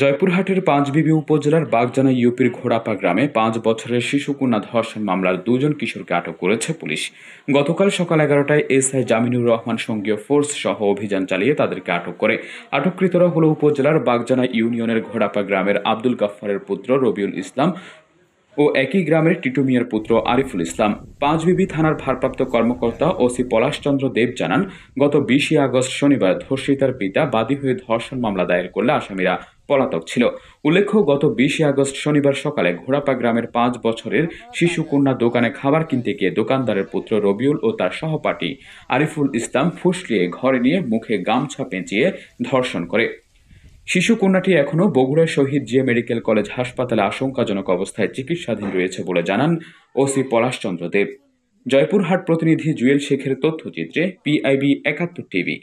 জয়পুরহাটের পাঁচবিবি উপজেলার বাগজানা ইউপির ঘোড়াপা গ্রামে পাঁচ বছরের শিশুকন্যা ধর্ষণ মামলার দুজন কিশোরকে আটক করেছে পুলিশ গতকাল সকাল এগারোটায় এসআই জামিনুর রহমান সঙ্গীয় ফোর্স সহ অভিযান চালিয়ে তাদেরকে আটক করে আটককৃতরা হল উপজেলার বাগজানা ইউনিয়নের ঘোড়াপা গ্রামের আব্দুল গাফারের পুত্র রবিউল ইসলাম ও একই গ্রামের টিটু মিয়ার পুত্র আরিফুল ইসলাম পাঁচবিবি থানার ভারপ্রাপ্ত কর্মকর্তা ওসি পলাশচন্দ্র দেব জানান গত বিশে আগস্ট শনিবার ধর্ষিতার পিতা বাদী হয়ে ধর্ষণ মামলা দায়ের করলে আসামিরা পলাতক ছিল উল্লেখ্য গত বিশে আগস্ট শনিবার সকালে ঘোড়াপা গ্রামের পাঁচ বছরের শিশু কন্যা দোকানে খাবার কিনতে গিয়ে দোকানদারের পুত্র রবিউল ও তার সহপাঠী আরিফুল ইসলাম ফুসলিয়ে ঘরে নিয়ে মুখে গামছা পেঁচিয়ে ধর্ষণ করে শিশু কন্যাটি এখনও বগুড়া শহীদ জিয়া মেডিকেল কলেজ হাসপাতালে আশঙ্কাজনক অবস্থায় চিকিৎসাধীন রয়েছে বলে জানান ওসি পলাশচন্দ্র দেব জয়পুরহাট প্রতিনিধি জুয়েল শেখের তথ্যচিত্রে পিআইবি একাত্তর টিভি